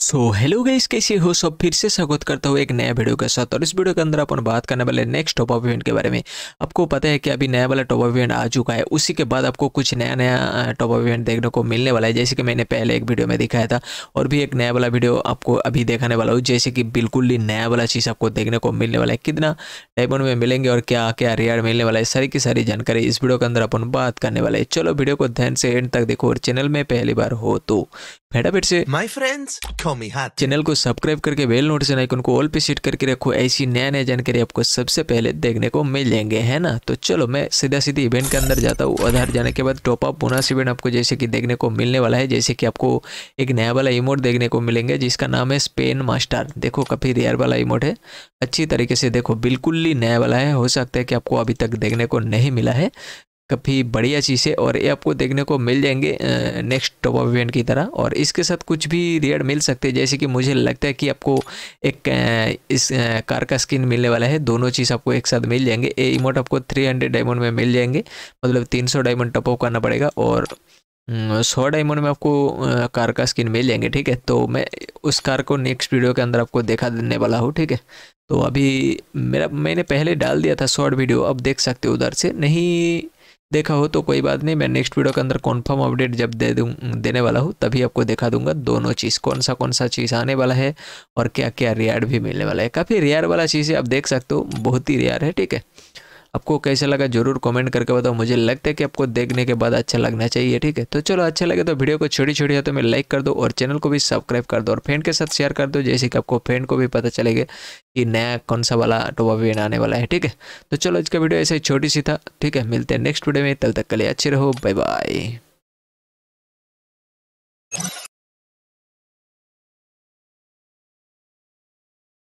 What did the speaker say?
so hello guys कैसे हो सब फिर से स्वागत करता हूँ एक नया वीडियो के साथ और इस वीडियो के अंदर अपन बात करने वाले नेक्स्ट टॉप ऑफ इवेंट के बारे में आपको पता है कि अभी नया वाला टॉप ऑफ इवेंट आ चुका है उसी के बाद आपको कुछ नया नया टॉप ऑफ इवेंट देखने को मिलने वाला है जैसे कि मैंने पहले एक वीडियो में दिखाया था और भी एक नया वाला वीडियो आपको अभी देखाने वाला हूँ जैसे कि बिल्कुल ही नया वाला चीज़ आपको देखने को मिलने वाला है कितना डायमंड में मिलेंगे और क्या क्या रेयर मिलने वाला है सारी की सारी जानकारी इस वीडियो के अंदर अपन बात करने वाला है चलो वीडियो को ध्यान से एंड तक देखो और चैनल में पहली बार हो तो फटाफट से माय फ्रेंड्स कॉमी हाथ चैनल को सब्सक्राइब करके बेल नोटिफिकेशन आइकन को ऑल पे सेट करके रखो ऐसी नया नया जानकारी आपको सबसे पहले देखने को मिल जाएंगे है ना तो चलो मैं सीधा सीधे इवेंट के अंदर जाता हूँ आधार जाने के बाद टॉप अप बोनस इवेंट आपको जैसे कि देखने को मिलने वाला है जैसे कि आपको एक नया वाला इमोट देखने को मिलेंगे जिसका नाम है स्पेन मास्टर देखो काफ़ी रेयर वाला इमोट है अच्छी तरीके से देखो बिल्कुल ही नया वाला है हो सकता है कि आपको अभी तक देखने को नहीं मिला है काफ़ी बढ़िया चीज़ है और ये आपको देखने को मिल जाएंगे नेक्स्ट टॉप ऑफ इवेंट की तरह और इसके साथ कुछ भी रेयर मिल सकते हैं जैसे कि मुझे लगता है कि आपको एक इस कार का स्किन मिलने वाला है दोनों चीज़ आपको एक साथ मिल जाएंगे ये इमोट आपको थ्री हंड्रेड डायमंड में मिल जाएंगे मतलब तीन सौ डायमंड ऑफ करना पड़ेगा और सौ डायमंड में आपको कार का स्किन मिल जाएंगे ठीक है तो मैं उस कार को नेक्स्ट वीडियो के अंदर आपको देखा देने वाला हूँ ठीक है तो अभी मेरा मैंने पहले डाल दिया था शॉर्ट वीडियो अब देख सकते हो उधर से नहीं देखा हो तो कोई बात नहीं मैं नेक्स्ट वीडियो के अंदर कॉन्फर्म अपडेट जब दे दूँ देने वाला हूँ तभी आपको देखा दूंगा दोनों चीज़ कौन सा कौन सा चीज़ आने वाला है और क्या क्या रेयर भी मिलने वाला है काफ़ी रेयर वाला चीज़ है आप देख सकते हो बहुत ही रेयर है ठीक है आपको कैसा लगा जरूर कमेंट करके बताओ मुझे लगता है कि आपको देखने के बाद अच्छा लगना चाहिए ठीक है तो चलो अच्छा लगे तो वीडियो को छोटी छोटी है तो मैं लाइक कर दो और चैनल को भी सब्सक्राइब कर दो और फ्रेंड के साथ शेयर कर दो जैसे कि आपको फ्रेंड को भी पता चलेगा कि नया कौन सा वाला भी आने वाला है ठीक है तो चलो आज का वीडियो ऐसे ही छोटी सी था ठीक है मिलते हैं नेक्स्ट वीडियो में तब तक के लिए अच्छे रहो बाय बाय